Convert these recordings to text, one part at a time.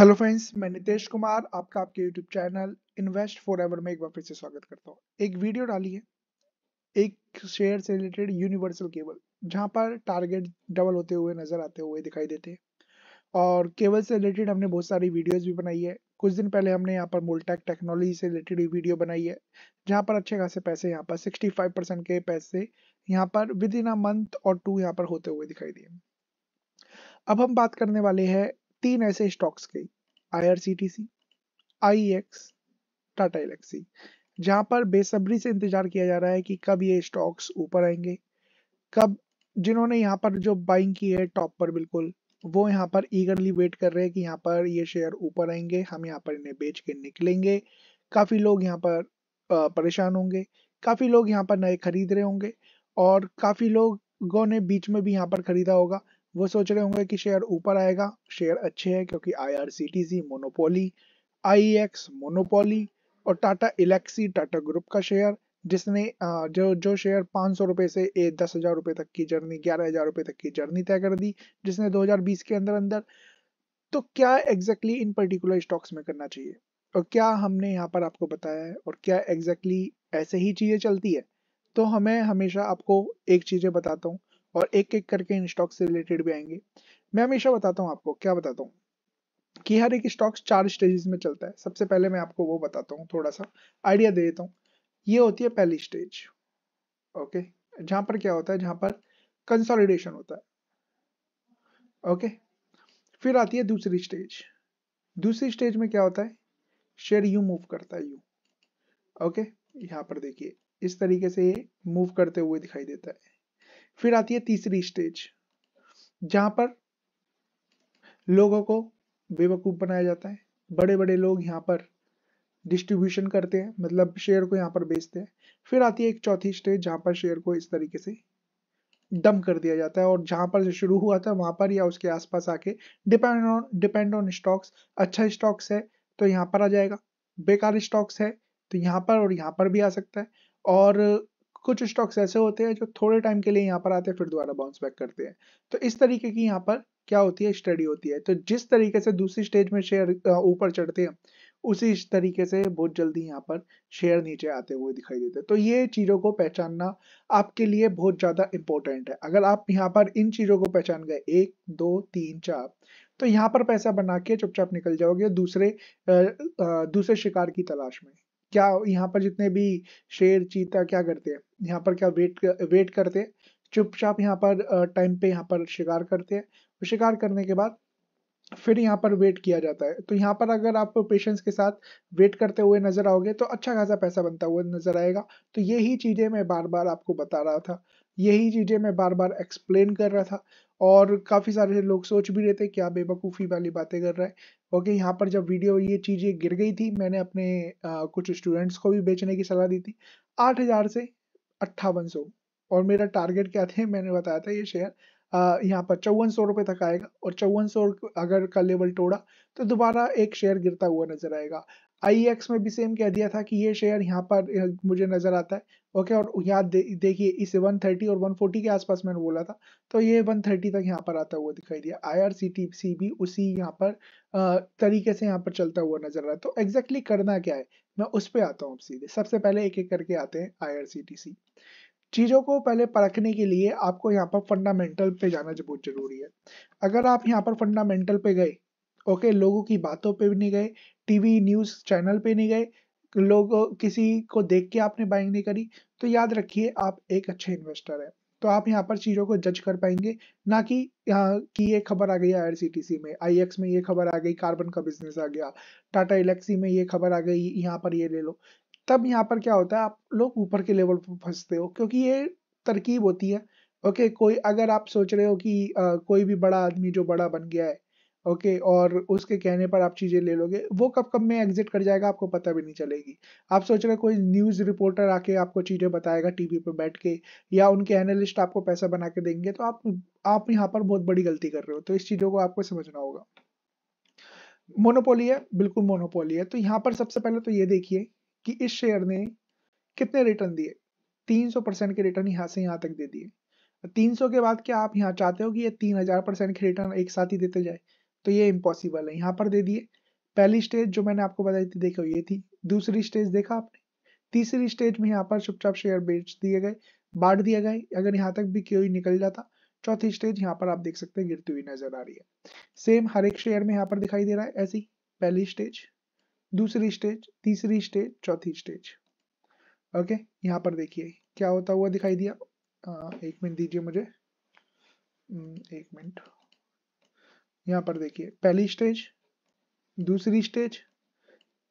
hello friends मैं नितेश कुमार आपका आपके YouTube channel invest forever में एक बार फिर से स्वागत करता हूँ एक वीडियो डाली है एक शेयर से रिलेटेड यूनिवर्सल केबल जहाँ पर टारगेट डबल होते हुए नजर आते हुए दिखाई देते हैं और केबल से रिलेटेड हमने बहुत सारी वीडियोस भी बनाई है कुछ दिन पहले हमने यहाँ पर मोलटेक टेक्नोलॉजी से रिलेटेड वीडियो बनाई है जहाँ पर अच्छे खासे पैसे यहाँ पर सिक्सटी परसेंट के पैसे यहाँ पर विद इन अ मंथ और टू यहाँ पर होते हुए दिखाई दिए अब हम बात करने वाले हैं तीन ऐसे स्टॉक्स के I R I X Tata Elxsi जहां पर बेसब्री से इंतजार किया जा रहा है कि कब ये स्टॉक्स ऊपर आएंगे कब जिन्होंने यहाँ पर जो बाइंग की है टॉप पर बिल्कुल वो यहाँ पर ईगरली वेट कर रहे हैं कि यहाँ पर ये शेयर ऊपर आएंगे हम यहाँ पर इन्हें बेच के निकलेंगे काफ़ी लोग यहाँ पर परेशान होंगे काफ़ी लोग यहाँ पर नए खरीद रहे होंगे और काफ़ी लोगों ने बीच में भी यहाँ पर खरीदा होगा वो सोच रहे होंगे कि शेयर ऊपर आएगा शेयर अच्छे हैं क्योंकि I R C C T monopoly I X monopoly और टाटा इलेक्सी टाटा ग्रुप का शेयर जिसने जो जो शेयर पाँच सौ रुपये से ए, दस हज़ार रुपये तक की जर्नी ग्यारह हज़ार रुपये तक की जर्नी तय कर दी जिसने दो हजार बीस के अंदर अंदर तो क्या एग्जैक्टली इन पर्टिकुलर स्टॉक्स में करना चाहिए और क्या हमने यहाँ पर आपको बताया है और क्या एग्जैक्टली ऐसे ही चीज़ें चलती है तो हमें हमेशा आपको एक चीज़ें बताता हूँ और एक एक करके इन स्टॉक से रिलेटेड भी आएंगे मैं हमेशा बताता हूँ आपको क्या बताता हूँ कि हर एक स्टॉक्स चार स्टेजेस में चलता है सबसे पहले मैं आपको वो बताता हूँ थोड़ा सा आइडिया दे देता हूँ ये होती है पहली स्टेज ओके जहां पर क्या होता है जहां पर कंसोलिडेशन होता है ओके फिर आती है दूसरी स्टेज दूसरी स्टेज में क्या होता है शेयर यू मूव करता है यू ओके यहाँ पर देखिए इस तरीके से ये मूव करते हुए दिखाई देता है फिर आती है तीसरी स्टेज जहां पर लोगों को बेवकूफ बनाया जाता है बड़े बड़े लोग यहाँ पर डिस्ट्रीब्यूशन करते हैं मतलब शेयर को यहाँ पर बेचते हैं फिर आती है एक चौथी स्टेज जहां पर शेयर को इस तरीके से डम कर दिया जाता है और जहां पर जो शुरू हुआ था वहां पर या उसके आसपास आके depend on depend on stocks अच्छा स्टॉक्स है तो यहाँ पर आ जाएगा बेकार स्टॉक्स है तो यहाँ पर और यहाँ पर भी आ सकता है और कुछ स्टॉक्स ऐसे होते हैं जो थोड़े टाइम के लिए यहाँ पर आते हैं फिर दोबारा बाउंस बैक करते हैं तो इस तरीके की यहाँ पर क्या होती है स्टडी होती है तो जिस तरीके से दूसरी स्टेज में शेयर ऊपर चढ़ते हैं उसी तरीके से बहुत जल्दी यहाँ पर शेयर नीचे आते हुए दिखाई देते हैं तो ये चीज़ों को पहचानना आपके लिए बहुत ज़्यादा इंपॉर्टेंट है अगर आप यहाँ पर इन चीज़ों को पहचान गए एक दो तीन चार तो यहाँ पर पैसा बना के चुपचाप निकल जाओगे दूसरे दूसरे शिकार की तलाश में क्या यहाँ पर जितने भी शेर चीता क्या करते हैं यहाँ पर क्या वेट वेट करते हैं चुपचाप यहाँ पर टाइम पे यहाँ पर शिकार करते हैं शिकार करने के बाद फिर यहाँ पर वेट किया जाता है तो यहाँ पर अगर आप पेशेंस के साथ वेट करते हुए नजर आओगे तो अच्छा खासा पैसा बनता हुआ नजर आएगा तो यही चीजें मैं बार बार आपको बता रहा था यही चीजें मैं बार बार एक्सप्लेन कर रहा था और काफी सारे लोग सोच भी रहे थे क्या बेवकूफ़ी वाली बातें कर रहा है ओके यहाँ पर जब वीडियो ये चीज़ें गिर गई थी मैंने अपने आ, कुछ स्टूडेंट्स को भी बेचने की सलाह दी थी आठ हज़ार से अट्ठावन सौ और मेरा टारगेट क्या थे मैंने बताया था ये शेयर यहाँ पर चौवन सौ रुपए तक आएगा और चौवन सौ अगर का लेवल तोड़ा तो दोबारा एक शेयर गिरता हुआ नजर आएगा आई एक्स e में भी सेम कह दिया था कि ये शेयर यहाँ पर मुझे नजर आता है ओके और यहाँ दे, देखिए इसे 130 और 140 के आसपास मैंने बोला था तो ये 130 तक यहाँ पर आता हुआ दिखाई दिया आई आर सी टी सी भी उसी यहाँ पर तरीके से यहाँ पर चलता हुआ नजर आ रहा है तो एग्जैक्टली exactly करना क्या है मैं उस पर आता हूँ सीधे सबसे पहले एक एक करके आते हैं आई आर सी टी सी चीज़ों को पहले परखने के लिए आपको यहाँ पर फंडामेंटल पे जाना बहुत जरूरी है अगर आप यहाँ पर फंडामेंटल पे गए ओके लोगों की बातों पे भी नहीं गए टीवी न्यूज़ चैनल पे नहीं गए लोग किसी को देख के आपने बाइंग नहीं करी तो याद रखिए आप एक अच्छे इन्वेस्टर है तो आप यहाँ पर चीज़ों को जज कर पाएंगे ना कि यहाँ की ये खबर आ गई आईआरसीटीसी में आई में ये खबर आ गई कार्बन का बिजनेस आ गया टाटा इलेक्सी में ये खबर आ गई यहाँ पर ये ले लो तब यहाँ पर क्या होता है आप लोग ऊपर के लेवल पर फंसते हो क्योंकि ये तरकीब होती है ओके कोई अगर आप सोच रहे हो कि आ, कोई भी बड़ा आदमी जो बड़ा बन गया है ओके और उसके कहने पर आप चीज़ें ले लोगे वो कब कब में एग्जिट कर जाएगा आपको पता भी नहीं चलेगी आप सोच रहे कोई न्यूज़ रिपोर्टर आके आपको चीज़ें बताएगा टीवी पर बैठ के या उनके एनालिस्ट आपको पैसा बना के देंगे तो आप आप यहाँ पर बहुत बड़ी गलती कर रहे हो तो इस चीज़ों को आपको समझना होगा मोनोपोली है बिल्कुल मोनोपोली है तो यहाँ पर सबसे पहले तो ये देखिए कि इस शेयर ने कितने रिटर्न दिए तीन परसेंट के रिटर्न यहाँ से यहाँ तक दे दिए तीन के बाद क्या आप यहाँ चाहते हो कि ये तीन परसेंट के रिटर्न एक साथ ही देते जाए तो ये इम्पॉसिबल है यहाँ पर दे दिए पहली स्टेज जो मैंने आपको बताई थी देखो ये थी दूसरी स्टेज देखा आपने तीसरी स्टेज में यहाँ पर चुपचाप शेयर बेच दिए गए बांट दिया गए अगर यहाँ तक भी क्यों निकल जाता चौथी स्टेज यहाँ पर आप देख सकते हैं गिरती हुई नजर आ रही है सेम हर एक शेयर में यहाँ पर दिखाई दे रहा है ऐसी पहली स्टेज दूसरी स्टेज तीसरी स्टेज चौथी स्टेज ओके यहाँ पर देखिए क्या होता हुआ दिखाई दिया आ, एक मिनट दीजिए मुझे हम्म, एक मिनट यहाँ पर देखिए पहली स्टेज दूसरी स्टेज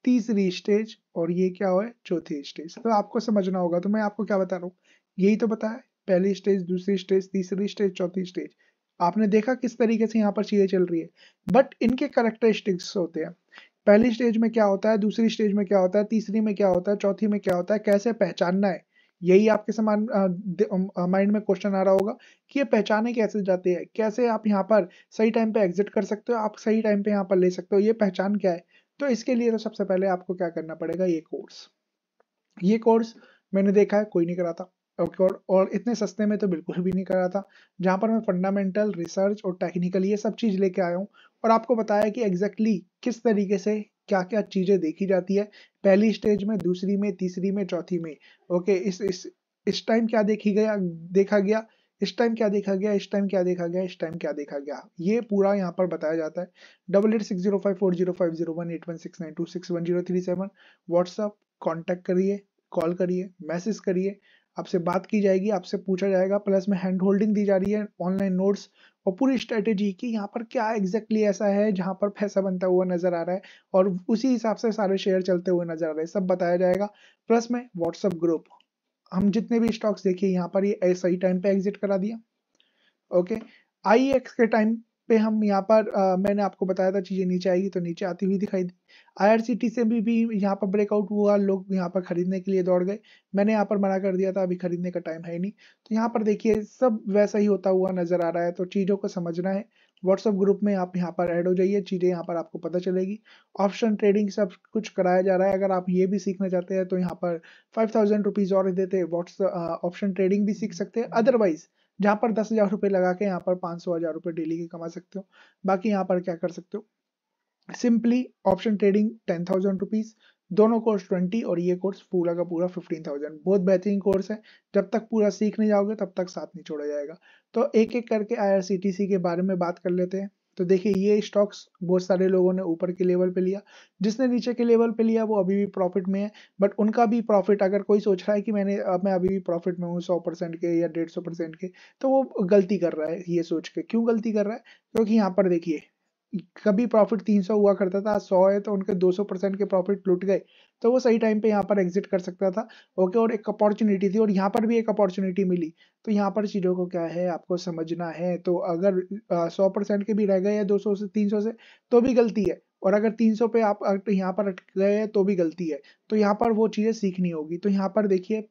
तीसरी स्टेज और ये क्या हो चौथी स्टेज तो आपको समझना होगा तो मैं आपको क्या बता रहा हूँ यही तो बताया पहली स्टेज दूसरी स्टेज तीसरी स्टेज चौथी स्टेज आपने देखा किस तरीके से यहाँ पर चीजें चल रही है बट इनके करेक्टरिस्टिक्स होते हैं पहली स्टेज में क्या होता है दूसरी स्टेज में क्या होता है तीसरी में क्या होता है चौथी में क्या होता है कैसे पहचानना है यही आपके समान माइंड में क्वेश्चन आ रहा होगा कि ये पहचाने कैसे जाते हैं कैसे आप यहाँ पर सही टाइम पे एग्जिट कर सकते हो आप सही टाइम पे यहाँ पर ले सकते हो ये पहचान क्या है तो इसके लिए तो सबसे पहले आपको क्या करना पड़ेगा ये कोर्स ये कोर्स मैंने देखा है कोई नहीं कराता ओके और, और इतने सस्ते में तो बिल्कुल भी नहीं करा था जहाँ पर मैं फंडामेंटल रिसर्च और टेक्निकल ये सब चीज़ लेके आया हूँ और आपको बताया कि एग्जैक्टली exactly किस तरीके से क्या क्या चीजें देखी जाती है पहली स्टेज में दूसरी में तीसरी में चौथी में ओके इस इस इस टाइम क्या देखी गया देखा गया इस टाइम क्या देखा गया इस टाइम क्या देखा गया इस टाइम क्या देखा गया ये पूरा यहाँ पर बताया जाता है double eight six zero five four zero five zero one eight one six nine two six one zero three seven WhatsApp contact करिए कॉल करिए मैसेज करिए आपसे बात की जाएगी आपसे पूछा जाएगा प्लस में हैंड होल्डिंग दी जा रही है ऑनलाइन नोट्स और पूरी स्ट्रेटेजी कि यहाँ पर क्या एग्जैक्टली ऐसा है जहाँ पर पैसा बनता हुआ नजर आ रहा है और उसी हिसाब से सारे शेयर चलते हुए नजर आ रहे हैं सब बताया जाएगा प्लस में व्हाट्सअप ग्रुप हम जितने भी स्टॉक्स देखिए यहाँ पर ये सही टाइम पे एग्जिट करा दिया ओके आई एक्स के टाइम पे हम यहाँ पर आ, मैंने आपको बताया था चीज़ें नीचे आएगी तो नीचे आती हुई दिखाई दी टी से भी भी यहाँ पर ब्रेकआउट हुआ लोग यहाँ पर खरीदने के लिए दौड़ गए मैंने यहाँ पर मना कर दिया था अभी खरीदने का टाइम है नहीं तो यहाँ पर देखिए सब वैसा ही होता हुआ नजर आ रहा है तो चीज़ों को समझना है व्हाट्सएप ग्रुप में आप यहाँ पर ऐड हो जाइए चीज़ें यहाँ पर आपको पता चलेगी ऑप्शन ट्रेडिंग सब कुछ कराया जा रहा है अगर आप ये भी सीखना चाहते हैं तो यहाँ पर फाइव थाउजेंड रुपीज़ और देते व्हाट्सअप ऑप्शन ट्रेडिंग भी सीख सकते हैं अदरवाइज़ जहाँ पर दस हज़ार रुपये लगा के यहाँ पर पाँच सौ हज़ार रुपये डेली के कमा सकते हो बाकी यहाँ पर क्या कर सकते हो simply option trading ten thousand rupees दोनों कोर्स ट्वेंटी और ये कोर्स पूरा का पूरा फिफ्टीन थाउजेंड बहुत बेहतरीन कोर्स है जब तक पूरा सीख नहीं जाओगे तब तक साथ नहीं छोड़ा जाएगा तो एक एक करके आई के बारे में बात कर लेते हैं तो देखिए ये स्टॉक्स बहुत सारे लोगों ने ऊपर के लेवल पे लिया जिसने नीचे के लेवल पे लिया वो अभी भी प्रॉफिट में है बट उनका भी प्रॉफिट अगर कोई सोच रहा है कि मैंने अब मैं अभी भी प्रॉफिट में हूँ सौ परसेंट के या डेढ़ सौ परसेंट के तो वो गलती कर रहा है ये सोच के क्यों गलती कर रहा है क्योंकि यहाँ पर देखिए कभी प्रॉफिट 300 हुआ करता था सौ है तो उनके 200 परसेंट के प्रॉफिट लुट गए तो वो सही टाइम पे यहाँ पर एग्जिट कर सकता था ओके और एक अपॉर्चुनिटी थी और यहाँ पर भी एक अपॉर्चुनिटी मिली तो यहाँ पर चीज़ों को क्या है आपको समझना है तो अगर सौ परसेंट के भी रह गए या 200 से 300 से तो भी गलती है और अगर 300 पे आप तो यहाँ पर अटक गए हैं तो भी गलती है तो यहाँ पर वो चीज़ें सीखनी होगी तो यहाँ पर देखिए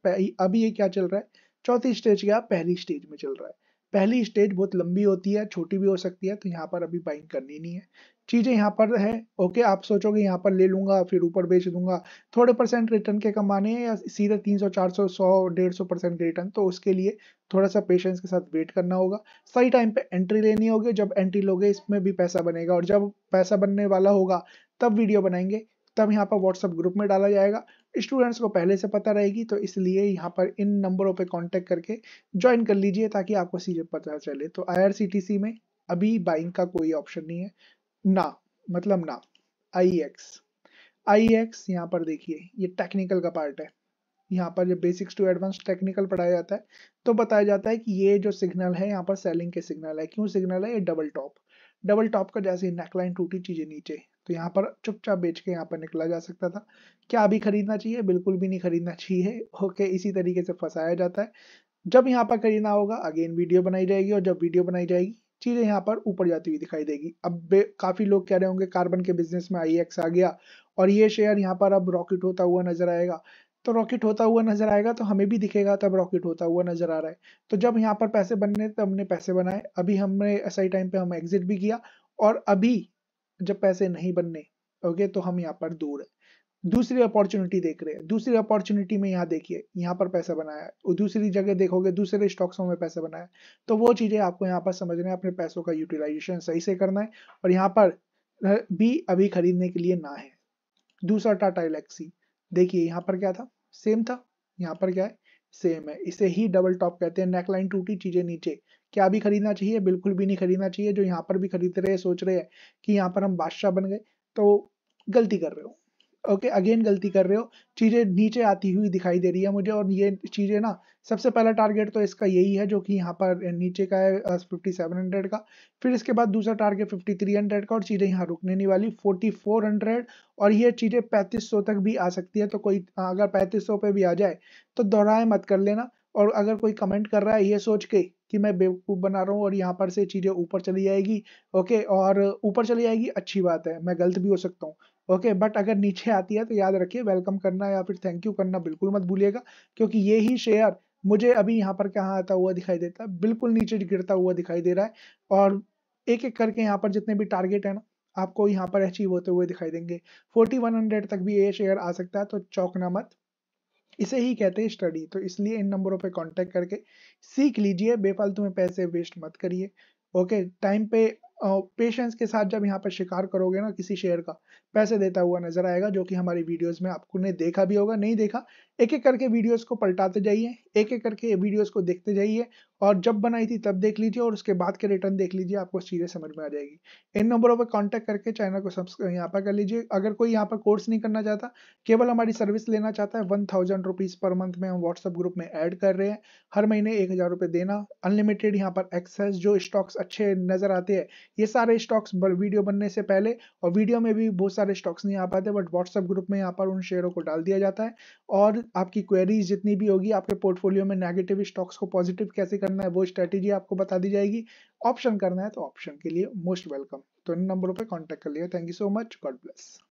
अभी ये क्या चल रहा है चौथी स्टेज क्या पहली स्टेज में चल रहा है पहली स्टेज बहुत लंबी होती है छोटी भी हो सकती है तो यहाँ पर अभी बाइंग करनी नहीं है चीजें यहाँ पर है ओके आप सोचोगे यहाँ पर ले लूंगा फिर ऊपर बेच दूंगा थोड़े परसेंट रिटर्न के कमाने हैं या सीधे 300 400 100 150 परसेंट के रिटर्न तो उसके लिए थोड़ा सा पेशेंस के साथ वेट करना होगा सही टाइम पे एंट्री लेनी होगी जब एंट्री लोगे इसमें भी पैसा बनेगा और जब पैसा बनने वाला होगा तब वीडियो बनाएंगे तब यहाँ पर व्हाट्सअप ग्रुप में डाला जाएगा स्टूडेंट्स को पहले से पता रहेगी तो इसलिए यहाँ पर इन नंबरों पे कांटेक्ट करके ज्वाइन कर लीजिए ताकि आपको सीधे पता चले तो आईआरसीटीसी में अभी बाइंग का कोई ऑप्शन नहीं है ना मतलब ना आई एक्स आई एक्स यहाँ पर देखिए ये टेक्निकल का पार्ट है यहाँ पर जब बेसिक्स टू एडवांस टेक्निकल पढ़ाया जाता है तो बताया जाता है कि ये जो सिग्नल है यहाँ पर सेलिंग के सिग्नल है क्यों सिग्नल है ये डबल टॉप डबल टॉप का जैसे नेकलाइन टूटी चीजें नीचे तो यहाँ पर चुपचाप बेच के यहाँ पर निकला जा सकता था क्या अभी खरीदना चाहिए बिल्कुल भी नहीं खरीदना चाहिए ओके इसी तरीके से फंसाया जाता है जब यहाँ पर खरीदना होगा अगेन वीडियो बनाई जाएगी और जब वीडियो बनाई जाएगी चीज़ें यहाँ पर ऊपर जाती हुई दिखाई देगी अब काफ़ी लोग कह रहे होंगे कार्बन के बिजनेस में आई आ गया और ये शेयर यहाँ पर अब रॉकेट होता हुआ नजर आएगा तो रॉकेट होता हुआ नजर आएगा तो हमें भी दिखेगा तब रॉकेट होता हुआ नजर आ रहा है तो जब यहाँ पर पैसे बनने तब हमने पैसे बनाए अभी हमने सही टाइम पे हम एग्जिट भी किया और अभी जब पैसे नहीं बनने ओके तो हम यहाँ पर दूर है दूसरी अपॉर्चुनिटी देख रहे हैं दूसरी अपॉर्चुनिटी में यहाँ देखिए यहाँ पर पैसा बनाया दूसरी जगह देखोगे दूसरे स्टॉक्स में पैसा बनाया तो वो चीज़ें आपको यहाँ पर समझना है अपने पैसों का यूटिलाइजेशन सही से करना है और यहाँ पर भी अभी खरीदने के लिए ना है दूसरा टाटा इलेक्सी देखिए यहाँ पर क्या था सेम था यहाँ पर क्या है सेम है इसे ही डबल टॉप कहते हैं नेकलाइन टूटी चीजें नीचे क्या भी खरीदना चाहिए बिल्कुल भी नहीं खरीदना चाहिए जो यहाँ पर भी खरीद रहे सोच रहे हैं कि यहाँ पर हम बादशाह बन गए तो गलती कर रहे हो ओके अगेन गलती कर रहे हो चीज़ें नीचे आती हुई दिखाई दे रही है मुझे और ये चीज़ें ना सबसे पहला टारगेट तो इसका यही है जो कि यहाँ पर नीचे का है फिफ्टी सेवन हंड्रेड का फिर इसके बाद दूसरा टारगेट फिफ्टी थ्री हंड्रेड का और चीज़ें यहाँ रुकने नहीं वाली फोर्टी फोर हंड्रेड और ये चीज़ें पैंतीस सौ तक भी आ सकती है तो कोई अगर पैंतीस सौ पे भी आ जाए तो दोहराए मत कर लेना और अगर कोई कमेंट कर रहा है ये सोच के कि मैं बेवकूफ़ बना रहा हूँ और यहाँ पर से चीज़ें ऊपर चली जाएगी ओके और ऊपर चली जाएगी अच्छी बात है मैं गलत भी हो सकता हूँ ओके बट अगर नीचे आती है तो याद रखिए वेलकम करना या फिर थैंक यू करना बिल्कुल मत भूलिएगा क्योंकि ये ही शेयर मुझे अभी यहाँ पर कहाँ आता हुआ दिखाई देता है बिल्कुल नीचे गिरता हुआ दिखाई दे रहा है और एक एक करके यहाँ पर जितने भी टारगेट है ना आपको यहाँ पर अचीव होते हुए दिखाई देंगे हंड्रेड तक भी ये शेयर आ सकता है तो चौकना मत इसे ही कहते हैं स्टडी तो इसलिए इन नंबरों पर कॉन्टेक्ट करके सीख लीजिए बेफालतू में पैसे वेस्ट मत करिए ओके टाइम पे पेशेंस के साथ जब यहाँ पर शिकार करोगे ना किसी शेयर का पैसे देता हुआ नजर आएगा जो कि हमारी वीडियोस में ने देखा भी होगा नहीं देखा एक एक करके वीडियोस को पलटाते जाइए एक एक करके वीडियोस को देखते जाइए और जब बनाई थी तब देख लीजिए और उसके बाद के रिटर्न देख लीजिए आपको चीज़ें समझ में आ जाएगी इन नंबरों पर कांटेक्ट करके चैनल को सब्सक्राइब यहाँ पर कर लीजिए अगर कोई यहाँ पर कोर्स नहीं करना चाहता केवल हमारी सर्विस लेना चाहता है one thousand rupees per month में हम व्हाट्सअप ग्रुप में ऐड कर रहे हैं हर महीने एक हज़ार रुपये देना अनलिमिटेड यहाँ पर एक्सेस जो स्टॉक्स अच्छे नज़र आते हैं ये सारे स्टॉक्स वीडियो बनने से पहले और वीडियो में भी बहुत सारे स्टॉक्स नहीं आ पाते बट व्हाट्सअप ग्रुप में यहाँ पर उन शेयरों को डाल दिया जाता है और आपकी क्वेरीज जितनी भी होगी आपके पोर्टफोलियो में नेगेटिव स्टॉक्स को पॉजिटिव कैसे करना है वो स्ट्रेटेजी आपको बता दी जाएगी ऑप्शन करना है तो ऑप्शन के लिए मोस्ट वेलकम तो इन नंबरों पर कॉन्टेक्ट कर लिया thank you so much God bless